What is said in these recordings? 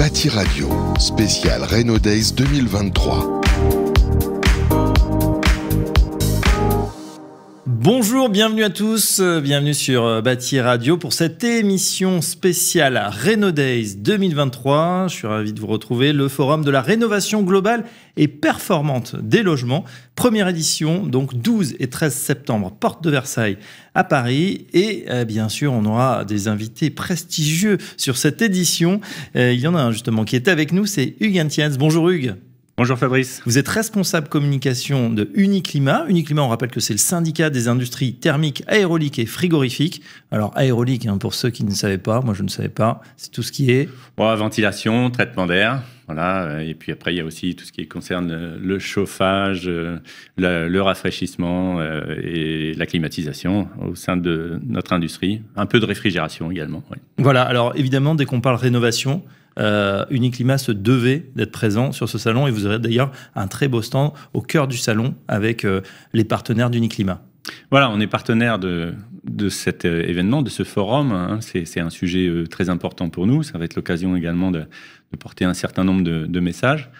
Bâti Radio, spécial Renault Days 2023. Bonjour, bienvenue à tous, euh, bienvenue sur euh, Bâti Radio pour cette émission spéciale Reno Days 2023. Je suis ravi de vous retrouver, le forum de la rénovation globale et performante des logements. Première édition, donc 12 et 13 septembre, porte de Versailles à Paris. Et euh, bien sûr, on aura des invités prestigieux sur cette édition. il y en a un justement qui est avec nous, c'est Hugues Antiens. Bonjour Hugues. Bonjour Fabrice. Vous êtes responsable communication de Uniclimat. Uniclimat, on rappelle que c'est le syndicat des industries thermiques, aéroliques et frigorifiques. Alors aérolique, hein, pour ceux qui ne savaient pas, moi je ne savais pas, c'est tout ce qui est... ventilation, traitement d'air. Voilà, et puis après, il y a aussi tout ce qui concerne le chauffage, euh, le, rafraîchissement euh, et la climatisation au sein de notre industrie. Un peu de réfrigération également. Voilà, alors évidemment, dès qu'on parle rénovation, euh, Uniclimat se devait d'être présent sur ce salon et vous aurez d'ailleurs un très beau stand au cœur du salon avec euh, les partenaires d'Uniclima. Voilà, on est partenaire de, de cet euh, événement, de ce forum. Hein. C'est un sujet euh, très important pour nous. Ça va être l'occasion également de, porter un certain nombre de, messages.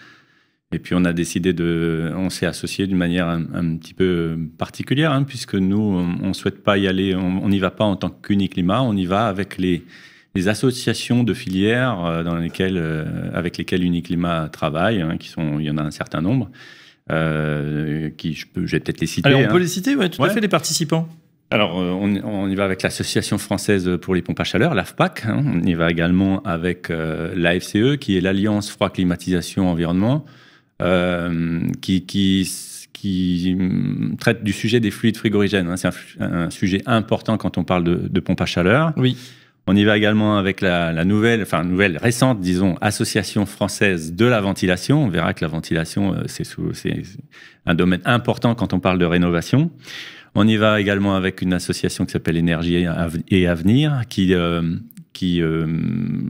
Et puis on a décidé de, on s'est associé d'une manière un, petit peu particulière, hein, puisque nous, on ne souhaite pas y aller, on n'y va pas en tant qu'Uniclima. on y va avec les, les associations de filières euh, dans lesquelles, euh, avec lesquelles Uniclimat travaille, hein, qui sont, il y en a un certain nombre, euh, qui je peux, vais peut-être les citer. Alors on peut hein. les citer, oui, tout à fait, les participants. Alors, on, y va avec l'Association française pour les pompes à chaleur, l'AFPAC. Hein. On y va également avec l'AFCE, qui est l'Alliance Froid Climatisation Environnement, qui, qui, traite du sujet des fluides frigorigènes. C'est un, sujet important quand on parle de, de pompes à chaleur. Oui. On y va également avec la, nouvelle, enfin nouvelle récente, disons, association française de la ventilation. On verra que la ventilation, euh, c'est un domaine important quand on parle de rénovation. On y va également avec une association qui s'appelle Énergie et Avenir, qui, euh, euh,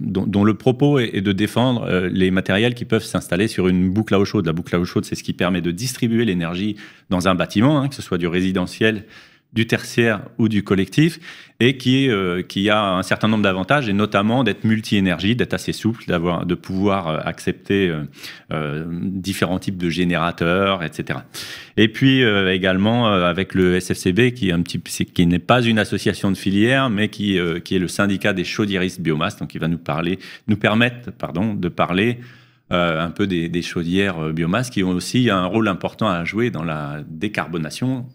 dont, le propos est, de défendre les matériels qui peuvent s'installer sur une boucle à eau chaude. La boucle à eau chaude, c'est ce qui permet de distribuer l'énergie dans un bâtiment, hein, que ce soit du résidentiel du tertiaire ou du collectif et qui, euh, qui a un certain nombre d'avantages et notamment d'être multi-énergie, d'être assez souple, d'avoir, de pouvoir euh, accepter euh, différents types de générateurs, etc. Et puis également avec le SFCB qui, un petit, qui n'est pas une association de filière mais qui, qui est le syndicat des chaudiéristes biomasse, donc qui va nous, parler, nous permettre pardon, de parler un peu des, chaudières biomasse qui ont aussi un rôle important à jouer dans la décarbonation.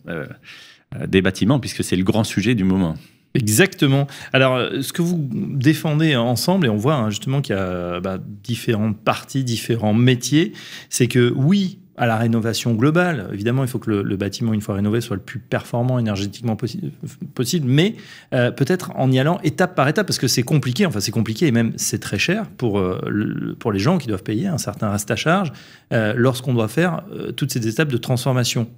Euh, des bâtiments, puisque c'est le grand sujet du moment. Exactement. Alors, euh, ce que vous défendez ensemble, et on voit hein, justement qu'il y a bah, différentes parties, différents métiers, c'est que oui, à la rénovation globale. Évidemment, il faut que le, bâtiment, une fois rénové, soit le plus performant énergétiquement euh, possible, mais peut-être en y allant étape par étape, parce que c'est compliqué, enfin c'est compliqué et même c'est très cher pour, pour les gens qui doivent payer un certain reste à charge lorsqu'on doit faire toutes ces étapes de transformation.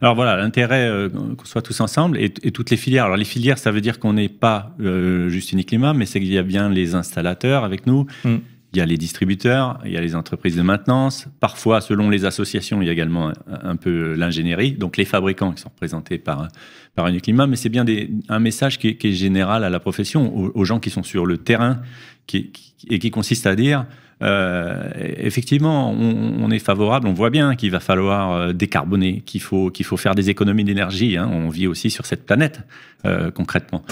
Alors voilà, l'intérêt euh, qu'on soit tous ensemble et, toutes les filières. Alors les filières, ça veut dire qu'on n'est pas euh, juste Uniclimat, mais c'est qu'il y a bien les installateurs avec nous, mm. il y a les distributeurs, il y a les entreprises de maintenance. Parfois, selon les associations, il y a également un, peu l'ingénierie, donc les fabricants qui sont représentés par, par Mais c'est bien un message qui est, général à la profession, aux, gens qui sont sur le terrain et qui consiste à dire euh, effectivement, on, est favorable, on voit bien qu'il va falloir euh, décarboner, qu'il faut, qu'il faut faire des économies d'énergie. Hein. on vit aussi sur cette planète, euh, concrètement.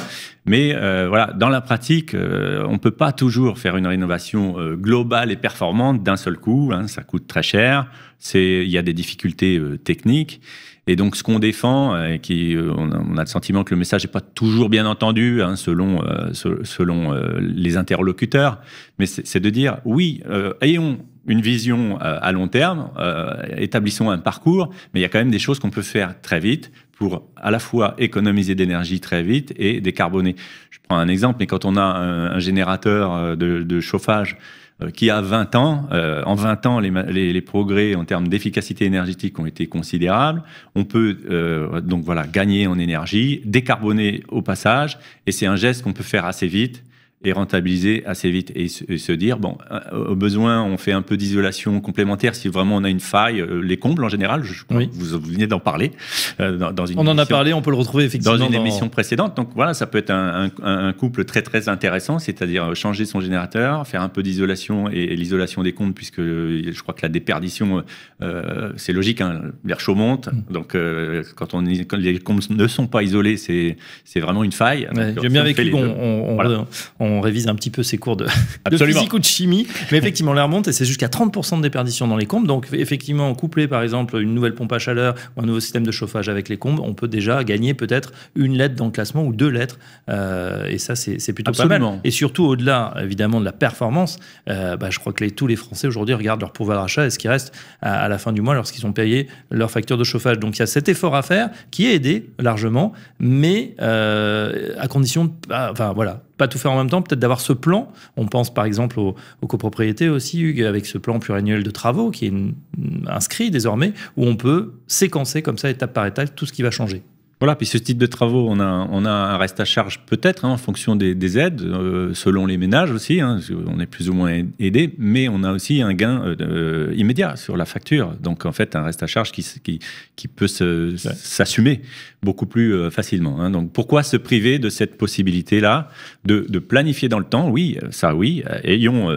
Mais voilà, dans la pratique, on ne peut pas toujours faire une rénovation globale et performante d'un seul coup. Hein. ça coûte très cher, il y a des difficultés techniques. Et donc, ce qu'on défend, euh, et qui, euh, on, a, le sentiment que le message n'est pas toujours bien entendu hein, selon, euh, selon les interlocuteurs, mais c'est de dire oui, ayons une vision à long terme, établissons un parcours, mais il y a quand même des choses qu'on peut faire très vite pour à la fois économiser d'énergie très vite et décarboner. Je prends un exemple, mais quand on a un, générateur de, de chauffage euh, qui a 20 ans, euh, en 20 ans, les, progrès en termes d'efficacité énergétique ont été considérables. On peut euh, donc voilà gagner en énergie, décarboner au passage, et c'est un geste qu'on peut faire assez vite et rentabiliser assez vite et se, dire, bon, euh, au besoin, on fait un peu d'isolation complémentaire si vraiment on a une faille, euh, les combles en général, je, oui. vous, vous, venez d'en parler. Euh, on en a parlé, on peut le retrouver effectivement. Dans une émission précédente, donc voilà, ça peut être un, couple très très intéressant, c'est-à-dire changer son générateur, faire un peu d'isolation et, l'isolation des combles, puisque je crois que la déperdition, c'est logique, hein. l'air chaud monte, mm. donc quand, on, les combles ne sont pas isolés, c'est vraiment une faille. J'aime bien avec on on révise un petit peu ses cours de, physique ou de chimie. Mais effectivement, l'air remonte et c'est jusqu'à 30% de déperdition dans les combes. Donc, effectivement, couplé par exemple une nouvelle pompe à chaleur ou un nouveau système de chauffage avec les combes, on peut déjà gagner peut-être une lettre dans le classement ou deux lettres. Euh, et ça, c'est plutôt pas mal. Et surtout, au-delà évidemment de la performance, euh, bah, je crois que tous les Français aujourd'hui regardent leur pouvoir d'achat et ce qui reste à, la fin du mois lorsqu'ils ont payé leur facture de chauffage. Donc, il y a cet effort à faire qui est aidé largement, mais euh, à condition de. Ah, enfin, voilà pas tout faire en même temps, peut-être d'avoir ce plan. On pense par exemple aux, copropriétés aussi, Hugues, avec ce plan pluriannuel de travaux qui est inscrit désormais, où on peut séquencer comme ça, étape par étape, tout ce qui va changer. Voilà, puis ce type de travaux, on a, on a un reste à charge peut-être hein, en fonction des, aides, euh, selon les ménages aussi, hein, on est plus ou moins aidé, mais on a aussi un gain euh, euh, immédiat sur la facture. Donc en fait, un reste à charge qui, qui, peut s'assumer beaucoup plus facilement. Hein. Donc pourquoi se priver de cette possibilité-là de, de, planifier dans le temps Oui, ça oui, ayons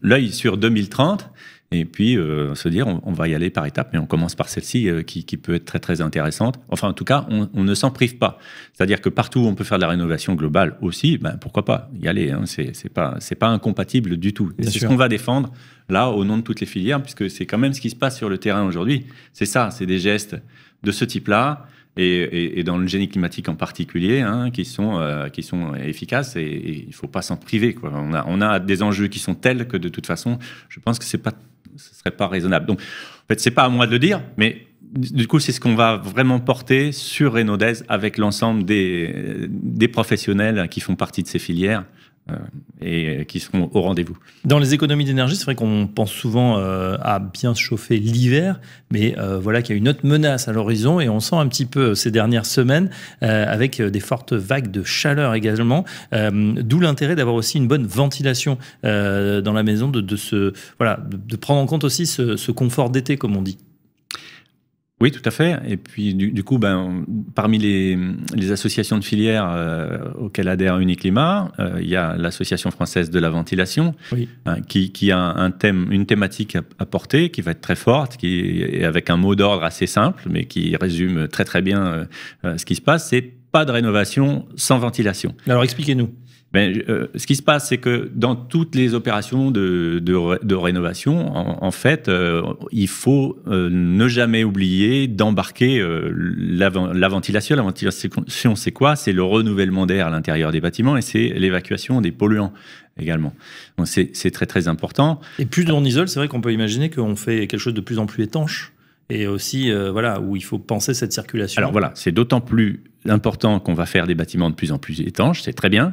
l'œil sur 2030 et puis euh, se dire on, va y aller par étapes, mais on commence par celle-ci euh, qui, qui, peut être très très intéressante. Enfin, en tout cas, on, ne s'en prive pas. C'est-à-dire que partout où on peut faire de la rénovation globale aussi, ben, pourquoi pas y aller hein, C'est pas c'est pas incompatible du tout. C'est ce qu'on va défendre là au nom de toutes les filières, puisque c'est quand même ce qui se passe sur le terrain aujourd'hui. C'est ça, c'est des gestes de ce type-là. Et, dans le génie climatique en particulier, hein, qui, sont, euh, qui sont efficaces et, il ne faut pas s'en priver. Quoi. On, a, on a des enjeux qui sont tels que de toute façon, je pense que ce n'est pas ce serait pas raisonnable. Donc, en fait, c'est pas à moi de le dire, mais du coup, c'est ce qu'on va vraiment porter sur Renaudez avec l'ensemble des professionnels qui font partie de ces filières euh, et euh, qui seront au rendez-vous. Dans les économies d'énergie, c'est vrai qu'on pense souvent euh, à bien se chauffer l'hiver, mais voilà qu'il y a une autre menace à l'horizon et on sent un petit peu ces dernières semaines avec des fortes vagues de chaleur également, d'où l'intérêt d'avoir aussi une bonne ventilation dans la maison, de, voilà, de, prendre en compte aussi ce confort d'été, comme on dit. Oui, tout à fait. Et puis, du, coup, ben, parmi les, associations de filières euh, auxquelles adhère Uniclimat, euh, il y a l'Association française de la ventilation, hein, qui, a une thématique à, porter, qui va être très forte, qui est avec un mot d'ordre assez simple, mais qui résume très très bien euh, ce qui se passe. C'est pas de rénovation sans ventilation. Alors, expliquez-nous. Ben, euh, ce qui se passe, c'est que dans toutes les opérations de, de, rénovation, en, fait, euh, il faut euh, ne jamais oublier d'embarquer la, la, ventilation. La ventilation, c'est quoi C'est le renouvellement d'air à l'intérieur des bâtiments et c'est l'évacuation des polluants également. c'est très très important. Et plus on isole, c'est vrai qu'on peut imaginer qu'on fait quelque chose de plus en plus étanche et aussi voilà où il faut penser cette circulation. Alors voilà, c'est d'autant plus important qu'on va faire des bâtiments de plus en plus étanches, c'est très bien,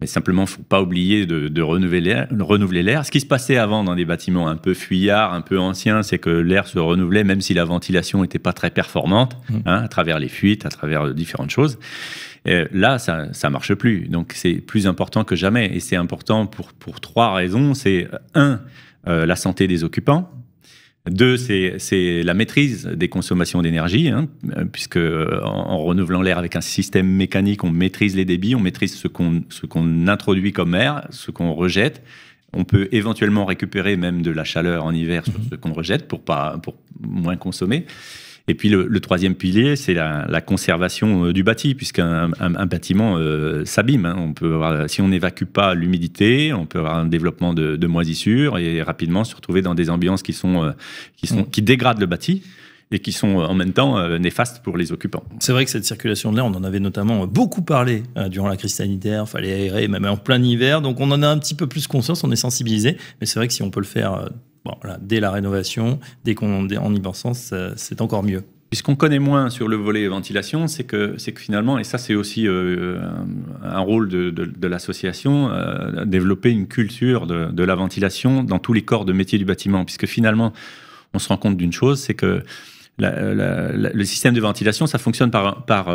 mais simplement, il ne faut pas oublier de, renouveler l'air. Ce qui se passait avant dans des bâtiments un peu fuyards, un peu anciens, c'est que l'air se renouvelait, même si la ventilation n'était pas très performante, mmh. hein, à travers les fuites, à travers euh, différentes choses. là, ça ne marche plus. Donc, c'est plus important que jamais. Et c'est important pour, pour trois raisons. C'est un, euh, la santé des occupants. Deux, c'est la maîtrise des consommations d'énergie, hein, puisque en, renouvelant l'air avec un système mécanique, on maîtrise les débits, on maîtrise ce qu'on introduit comme air, ce qu'on rejette. On peut éventuellement récupérer même de la chaleur en hiver sur mhm. ce qu'on rejette pour, pas, pour moins consommer. Et puis le, troisième pilier, c'est la, conservation euh, du bâti, puisqu'un un, bâtiment euh, s'abîme. Hein. On peut avoir, si on n'évacue pas l'humidité, on peut avoir un développement de, moisissures et rapidement se retrouver dans des ambiances qui, sont, euh, qui, sont, mm. qui dégradent le bâti et qui sont en même temps néfastes pour les occupants. C'est vrai que cette circulation de l'air, on en avait notamment beaucoup parlé durant la crise sanitaire, il fallait aérer même en plein hiver, donc on en a un petit peu plus conscience, on est sensibilisé, mais c'est vrai que si on peut le faire dès la rénovation, dès qu'on en y pense, c'est encore mieux. Puisqu'on connaît moins sur le volet ventilation, c'est que, finalement, et ça c'est aussi euh, euh, un rôle de, l'association, euh, développer une culture de, la ventilation dans tous les corps de métier du bâtiment, puisque finalement, on se rend compte d'une chose, c'est que le système de ventilation, ça fonctionne par,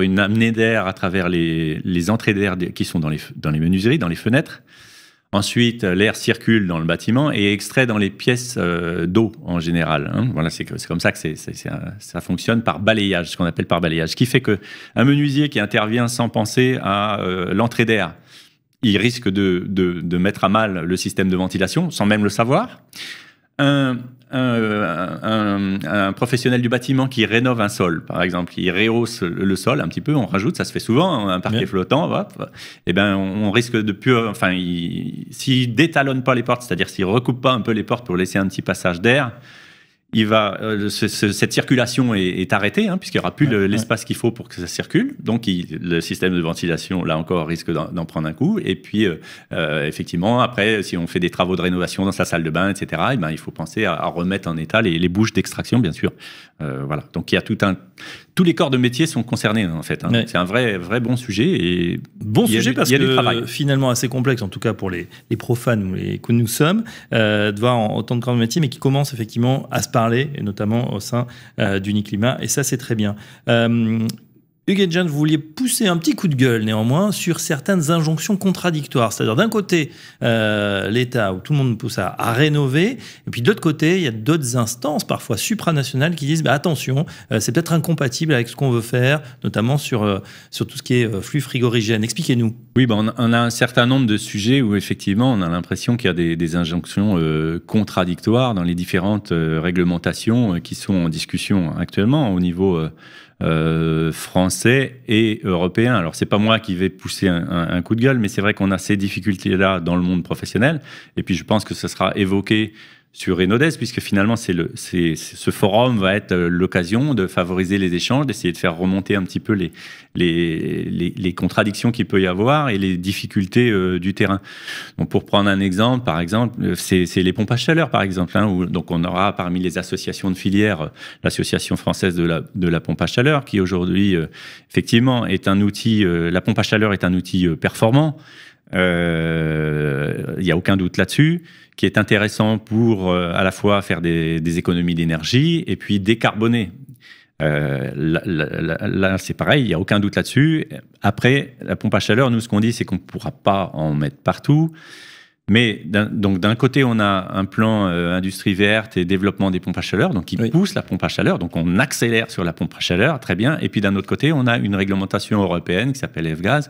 une amenée d'air à travers les, entrées d'air qui sont dans les, dans les menuiseries, dans les fenêtres. Ensuite, euh, l'air circule dans le bâtiment et est extrait dans les pièces euh, d'eau en général. Hein. Voilà, c'est comme ça que ça fonctionne par balayage, ce qu'on appelle par balayage, ce qui fait que un menuisier qui intervient sans penser à euh, l'entrée d'air, il risque de mettre à mal le système de ventilation sans même le savoir. Euh, un, professionnel du bâtiment qui rénove un sol, par exemple, il rehausse le sol un petit peu, on rajoute, ça se fait souvent, hein, un parquet flottant, et eh ben on risque de plus, enfin, s'il détalonne pas les portes, c'est-à-dire s'il recoupe pas un peu les portes pour laisser un petit passage d'air, il va, euh, cette circulation est, arrêtée, hein, puisqu'il n'y aura plus l'espace qu'il faut pour que ça circule. Donc, le système de ventilation, là encore, risque d'en prendre un coup. Et puis, euh, euh, effectivement, après, si on fait des travaux de rénovation dans sa salle de bain, etc., eh ben, il faut penser à, remettre en état les bouches d'extraction, bien sûr. voilà. Donc, il y a tout un tous les corps de métier sont concernés en fait. Hein. C'est un vrai, vrai bon sujet et bon sujet parce que travail. finalement assez complexe en tout cas pour les, profanes ou que nous sommes euh, de voir autant de corps de métier mais qui commencent effectivement à se parler et notamment au sein du euh, d'Uniclimat et ça c'est très bien. Euh, Hugues Jean, vous vouliez pousser un petit coup de gueule néanmoins sur certaines injonctions contradictoires. C'est-à-dire d'un côté, euh, l'État, où tout le monde pousse à, rénover, et puis de l'autre côté, il y a d'autres instances, parfois supranationales, qui disent bah, attention, euh, c'est peut-être incompatible avec ce qu'on veut faire, notamment sur, euh, sur tout ce qui est flux frigorigène. Expliquez-nous. Oui, bah, on, a, un certain nombre de sujets où effectivement, on a l'impression qu'il y a des, des injonctions contradictoires dans les différentes réglementations qui sont en discussion actuellement au niveau français français et européen. Alors, c'est pas moi qui vais pousser un, un coup de gueule, mais c'est vrai qu'on a ces difficultés-là dans le monde professionnel. Et puis, je pense que ce sera évoqué sur Enodes, puisque finalement, c'est le, ce forum va être euh, l'occasion de favoriser les échanges, d'essayer de faire remonter un petit peu les, les, les, contradictions qu'il peut y avoir et les difficultés euh, du terrain. Donc, pour prendre un exemple, par exemple, euh, c'est, les pompes à chaleur, par exemple, hein, où, donc on aura parmi les associations de filières l'association française de la, de la pompe à chaleur, qui aujourd'hui, effectivement, est un outil, la pompe à chaleur est un outil performant. Il n'y a aucun doute là-dessus qui est intéressant pour euh, à la fois faire des, économies d'énergie et puis décarboner. Euh, là, c'est pareil, il n'y a aucun doute là-dessus. Après, la pompe à chaleur, nous, ce qu'on dit, c'est qu'on ne pourra pas en mettre partout. Mais donc d'un côté, on a un plan euh, industrie verte et développement des pompes à chaleur, donc qui pousse la pompe à chaleur, donc on accélère sur la pompe à chaleur, très bien. Et puis d'un autre côté, on a une réglementation européenne qui s'appelle F-Gaz,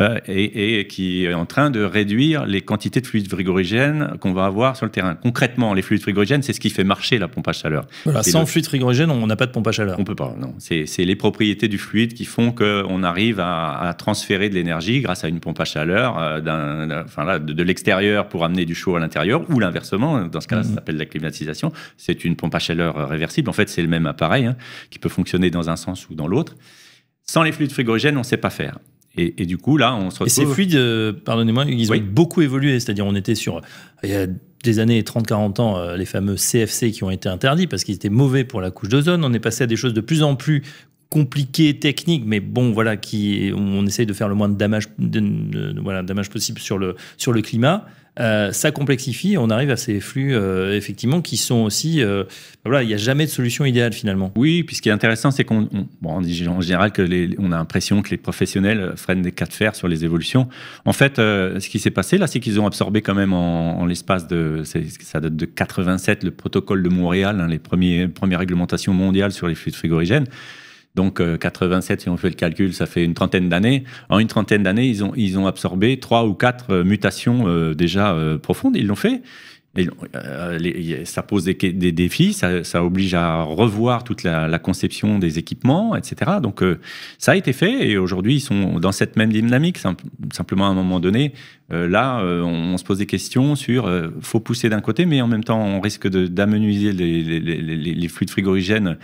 euh, et, qui est en train de réduire les quantités de fluides frigorigènes qu'on va avoir sur le terrain. Concrètement, les fluides frigorigènes, c'est ce qui fait marcher la pompe à chaleur. sans fluide frigorigène, on n'a pas de pompe à chaleur. On peut pas, non. C'est les propriétés du fluide qui font qu'on arrive à, transférer de l'énergie grâce à une pompe à chaleur euh, de, l'extérieur pour amener du chaud à l'intérieur, ou l'inversement, euh, dans ce cas-là, ça mmh. s'appelle la climatisation. C'est une pompe à chaleur réversible. En fait, c'est le même appareil hein, qui peut fonctionner dans un sens ou dans l'autre. Sans les fluides frigorigènes, on ne sait pas faire. Et, du coup, là, on se retrouve. Et ces fluides, euh, pardonnez-moi, ils ont beaucoup évolué. C'est-à-dire, on était sur. Il y a des années 30-40 ans, euh, les fameux CFC qui ont été interdits parce qu'ils étaient mauvais pour la couche d'ozone. On est passé à des choses de plus en plus compliquées, techniques, mais bon, voilà, qui, on, essaie essaye de faire le moins de dommages, possible sur le, sur le climat. Euh, ça complexifie. On arrive à ces flux, euh, effectivement, qui sont aussi. Euh, bah voilà, il n'y a jamais de solution idéale finalement. Oui, puis ce qui est intéressant, c'est qu'on bon, en général que on a l'impression que les professionnels freinent des cas de fer sur les évolutions. En fait, ce qui s'est passé là, c'est qu'ils ont absorbé quand même en, l'espace de. Ça date de 87, le protocole de Montréal, hein, les premiers, premières réglementations mondiales sur les flux de frigorigènes. Donc 87, euh, si on fait le calcul, ça fait une trentaine d'années. En une trentaine d'années, ils ont, ils ont absorbé trois ou quatre euh, mutations euh, déjà profondes. Ils l'ont fait. Et, ça pose des, défis, ça, oblige à revoir toute la, la conception des équipements, etc. Donc ça a été fait et aujourd'hui ils sont dans cette même dynamique. Simplement à un moment donné, euh, là, euh, on, se pose des questions sur euh, faut pousser d'un côté, mais en même temps, on risque d'amenuiser les, fluides frigorigènes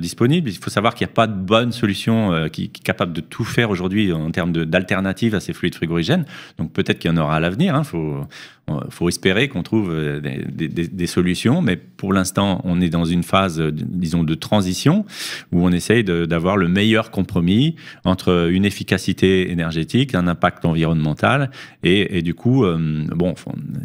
disponibles. Il faut savoir qu'il n'y a pas de bonne solution qui, est capable de tout faire aujourd'hui en termes d'alternatives à ces fluides frigorigènes. Donc peut-être qu'il y en aura à l'avenir. Il hein. faut, espérer qu'on trouve des, des, solutions, mais pour l'instant, on est dans une phase, euh, disons, de transition où on essaye d'avoir le meilleur compromis entre une efficacité énergétique, un impact environnemental et, du coup, euh, bon,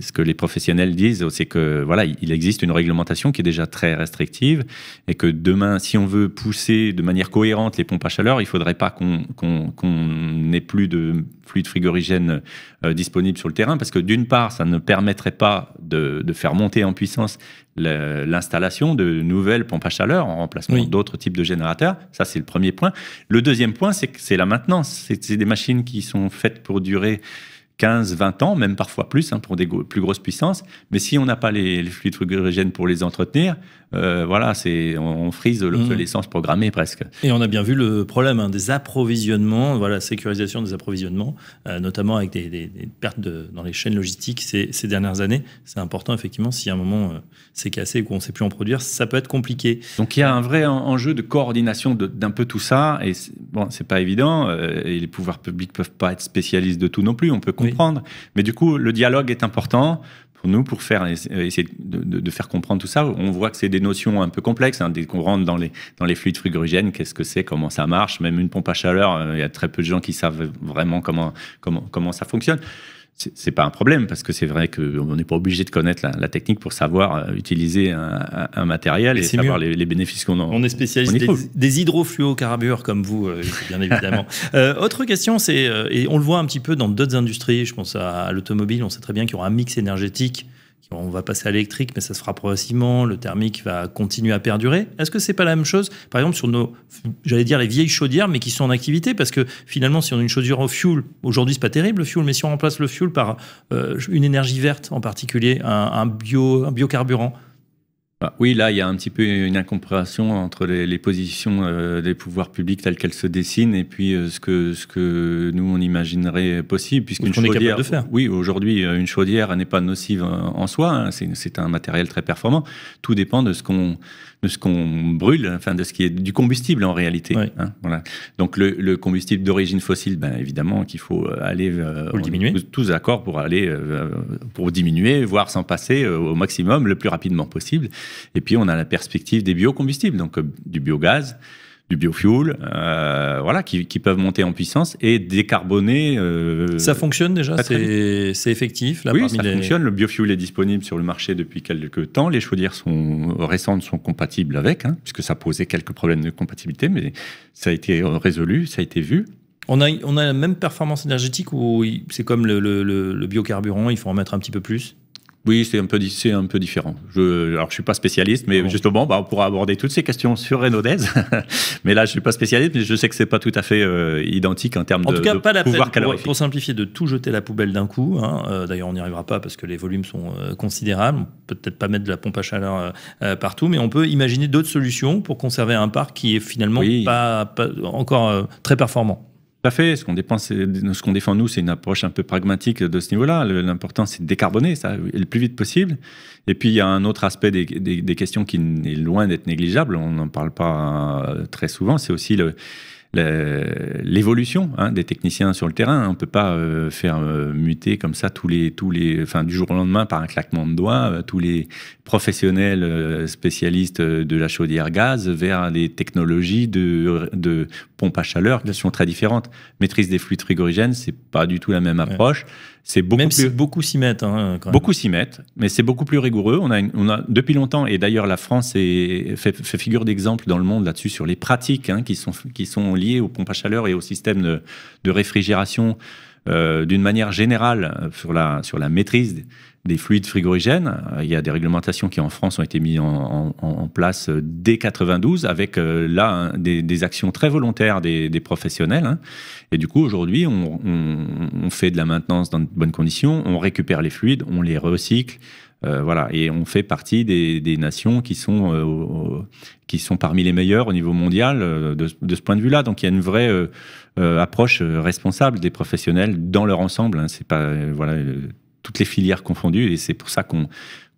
ce que les professionnels disent, c'est que voilà, il existe une réglementation qui est déjà très restrictive et que demain, si on veut pousser de manière cohérente les pompes à chaleur, il faudrait pas qu'on n'ait plus de fluide frigorigène euh, disponibles disponible sur le terrain parce que d'une part, ça ne permettrait pas de, de faire monter en puissance l'installation de nouvelles pompes à chaleur en remplacement d'autres types de générateurs. Ça, c'est le premier point. Le deuxième point, c'est c'est la maintenance. C'est des machines qui sont faites pour durer 15, 20 ans, même parfois plus, hein, pour des plus grosses puissances. Mais si on n'a pas les, les fluides frigorigènes pour les entretenir, euh, voilà, c'est on, frise l'obsolescence mmh. programmée presque. Et on a bien vu le problème hein, des approvisionnements, voilà, sécurisation des approvisionnements, euh, notamment avec des, pertes dans les chaînes logistiques ces, dernières années. C'est important effectivement si à un moment euh, c'est cassé ou qu'on ne sait plus en produire, ça peut être compliqué. Donc il y a un vrai enjeu de coordination d'un peu tout ça. Et bon, c'est pas évident. et les pouvoirs publics peuvent pas être spécialistes de tout non plus. On peut comprendre. Mais du coup, le dialogue est important pour nous, pour faire, euh, essayer de, faire comprendre tout ça, on voit que c'est des notions un peu complexes. Hein, dès qu'on rentre dans les, dans les fluides frigorigènes, qu'est-ce que c'est, comment ça marche, même une pompe à chaleur, euh, il y a très peu de gens qui savent vraiment comment, comment, comment ça fonctionne c'est pas un problème parce que c'est vrai qu'on n'est pas obligé de connaître la, technique pour savoir euh, utiliser un, matériel et savoir les, bénéfices qu'on en. On est spécialiste des, des, hydrofluorocarbures comme vous, euh, bien évidemment. Euh, autre question, c'est et on le voit un petit peu dans d'autres industries. Je pense à l'automobile. On sait très bien qu'il y aura un mix énergétique on va passer à l'électrique, mais ça se fera progressivement, le thermique va continuer à perdurer. Est-ce que c'est pas la même chose, par exemple, sur nos, j'allais dire les vieilles chaudières, mais qui sont en activité Parce que finalement, si on a une chaudière au fuel, aujourd'hui c'est pas terrible le fuel, mais si on remplace le fuel par euh, une énergie verte, en particulier un biocarburant, ah, oui, là, il y a un petit peu une incompréhension entre les, positions euh, des pouvoirs publics telles qu'elles se dessinent et puis euh, ce, que, ce que nous, on imaginerait possible. Puisqu'une chaudière, est capable de faire. Oui, aujourd'hui, euh, une chaudière n'est pas nocive en soi. Hein, c'est un matériel très performant. Tout dépend de ce qu'on de ce qu'on brûle, enfin de ce qui est du combustible en réalité. Hein, voilà. Donc le, combustible d'origine fossile, ben évidemment qu'il faut euh, aller euh, diminuer. Tous, d'accord pour aller euh, pour diminuer, voire s'en passer au maximum le plus rapidement possible. Et puis on a la perspective des biocombustibles, donc du biogaz du biofuel, euh, voilà, qui, peuvent monter en puissance et décarboner. Euh, ça fonctionne déjà, c'est effectif. oui, ça fonctionne. Le biofuel est disponible sur le marché depuis quelques temps. Les chaudières sont, récentes sont compatibles avec, hein, puisque ça posait quelques problèmes de compatibilité, mais ça a été résolu, ça a été vu. On a, on a la même performance énergétique ou c'est comme le biocarburant, il faut en mettre un petit peu plus oui, c'est un peu, un peu différent. Je, alors, je suis pas spécialiste, mais justement, bah, on pourra aborder toutes ces questions sur Renaudaise. mais là, je suis pas spécialiste, mais je sais que c'est pas tout à fait euh, identique en termes de, pas pouvoir pour, simplifier, de tout jeter la poubelle d'un coup. Hein. Euh, d'ailleurs, on n'y arrivera pas parce que les volumes sont euh, considérables. On peut peut-être pas mettre de la pompe à chaleur partout, mais on peut imaginer d'autres solutions pour conserver un parc qui est finalement pas, encore très performant à fait. Ce qu'on ce qu'on défend nous, c'est une approche un peu pragmatique de ce niveau-là. L'important, c'est de décarboner ça le plus vite possible. Et puis, il y a un autre aspect des, des questions qui est loin d'être négligeable. On n'en parle pas euh, très souvent. C'est aussi le, l'évolution hein, des techniciens sur le terrain. On ne peut pas euh, faire euh, muter comme ça tous les, tous les, enfin, du jour au lendemain par un claquement de doigts euh, tous les professionnels spécialistes de la chaudière gaz vers des technologies de, de pompe à chaleur qui sont très différentes. Maîtrise des fluides frigorigènes, c'est pas du tout la même approche. C'est beaucoup beaucoup s'y mettent. Hein, beaucoup s'y mettent, mais c'est beaucoup plus rigoureux. On a, on a depuis longtemps, et d'ailleurs la France est, fait, figure d'exemple dans le monde là-dessus sur les pratiques hein, qui, sont, qui sont liées aux pompes à chaleur et au système de réfrigération euh, d'une manière générale euh, sur la, maîtrise des fluides frigorigènes. Euh, il y a des réglementations qui en France ont été mises en, place dès 92 avec là des, actions très volontaires des, professionnels. Hein. Et du coup aujourd'hui on, fait de la maintenance dans de bonnes conditions, on récupère les fluides, on les recycle, euh, voilà, et on fait partie des, nations qui sont, euh, qui sont parmi les meilleures au niveau mondial euh, de, ce point de vue-là. Donc il y a une vraie approche responsable des professionnels dans leur ensemble. Hein. C'est pas voilà toutes les filières confondues, et c'est pour ça qu'on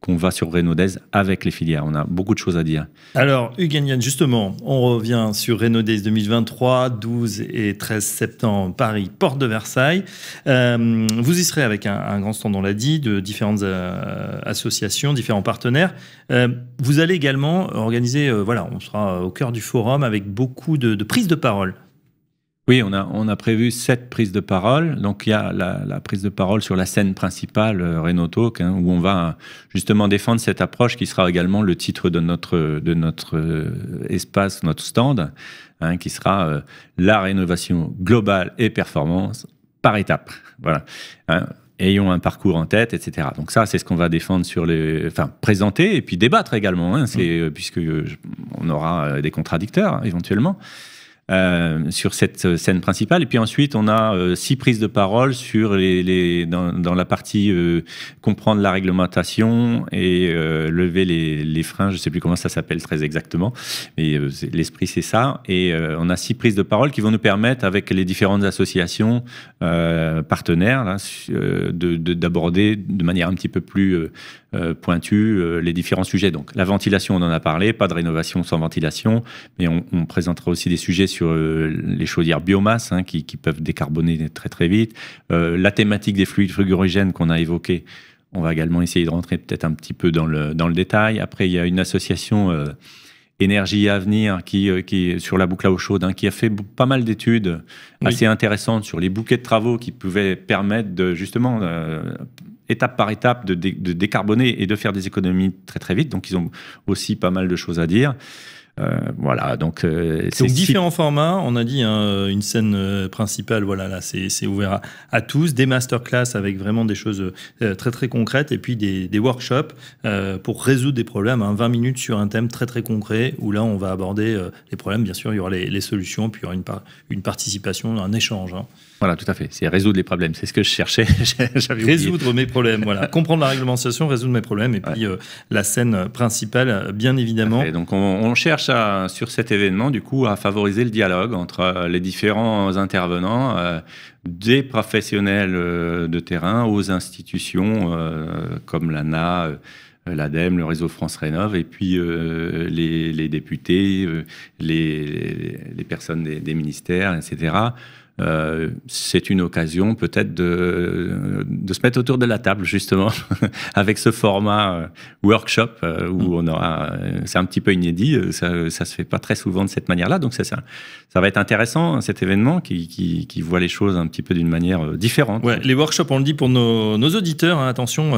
qu'on va sur Renaudez avec les filières. On a beaucoup de choses à dire. Alors, Hugues justement, on revient sur Renaudez 2023, 12 et 13 septembre, Paris, porte de Versailles. Euh, vous y serez avec un, grand stand, on l'a dit, de différentes euh, associations, différents partenaires. Euh, vous allez également organiser, voilà, on sera au cœur du forum avec beaucoup de prises de parole. Oui, on a, prévu sept prises de parole. Donc, il y a la, prise de parole sur la scène principale, euh, Renault Talk, hein, où on va euh, justement défendre cette approche qui sera également le titre de notre, de notre euh, espace, notre stand, hein, qui sera la rénovation globale et performance par étapes. Voilà. Hein, ayons un parcours en tête, etc. Donc ça, c'est ce qu'on va défendre sur les, enfin présenter et puis débattre également, c'est mmh. puisque on aura des contradicteurs éventuellement. Euh, sur cette scène principale. Et puis ensuite, on a euh, six prises de parole sur les, dans, la partie euh, comprendre la réglementation et lever les, freins. Je ne sais plus comment ça s'appelle très exactement, mais l'esprit c'est ça. Et on a six prises de parole qui vont nous permettre, avec les différentes associations partenaires, d'aborder de, de manière un petit peu plus euh, pointu euh, les différents sujets. Donc la ventilation, on en a parlé, pas de rénovation sans ventilation, mais on, présentera aussi des sujets sur euh, les chaudières biomasse hein, qui, peuvent décarboner très très vite. la thématique des fluides frugorigènes qu'on a évoquée, on va également essayer de rentrer peut-être un petit peu dans le, dans le détail. Après, il y a une association Énergie à venir qui, qui, sur la boucle à eau chaude, hein, qui a fait pas mal d'études assez intéressantes sur les bouquets de travaux qui pouvaient permettre de justement étape par étape de, décarboner et de faire des économies très très vite. Donc ils ont aussi pas mal de choses à dire. Euh, voilà, donc euh, c'est différents formats. On a dit hein, une scène euh, principale, voilà, là c'est ouvert à, tous, des masterclass avec vraiment des choses euh, très très concrètes et puis des, workshops pour résoudre des problèmes. 20 hein. minutes sur un thème très très concret où là on va aborder les problèmes, bien sûr, il y aura les, solutions, puis il y aura une, participation, un échange. Hein. Voilà, tout à fait. C'est résoudre les problèmes. C'est ce que je cherchais. résoudre mes problèmes, voilà. Comprendre la réglementation, résoudre mes problèmes. Et puis, euh, la scène principale, bien évidemment. donc, on, cherche à, sur cet événement, du coup, à favoriser le dialogue entre euh, les différents intervenants, euh, des professionnels de terrain aux institutions comme l'ANA, l'ADEME, le réseau France Rénov, et puis les, députés, les, personnes des, des ministères, etc. Euh, c'est une occasion peut-être de, de, se mettre autour de la table justement avec ce format euh, workshop euh, où mm. on aura, c'est un petit peu inédit, ça, ça se fait pas très souvent de cette manière-là, donc ça, ça, va être intéressant hein, cet événement qui, qui, voit les choses un petit peu d'une manière différente. les workshops, on le dit pour nos, auditeurs, hein, attention,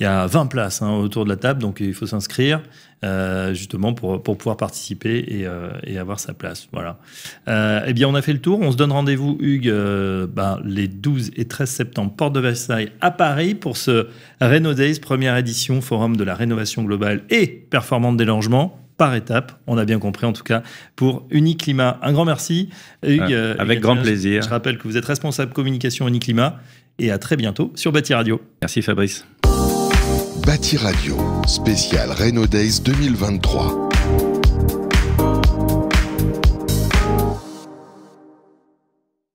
il y a 20 places hein, autour de la table, donc il faut s'inscrire. Euh, justement pour, pour, pouvoir participer et, euh, avoir sa place. Voilà. Euh, eh bien, on a fait le tour. On se donne rendez-vous, Hugues, ben, les 12 et 13 septembre, porte de Versailles à Paris pour ce Reno Days, première édition, forum de la rénovation globale et performante des logements par étapes, on a bien compris en tout cas, pour Uniclimat. Un grand merci. Hugues, ah, avec grand plaisir. Je rappelle que vous êtes responsable communication Uniclimat et à très bientôt sur Bâti Radio. Merci Fabrice. Bâti Radio, spécial Renaud Days 2023.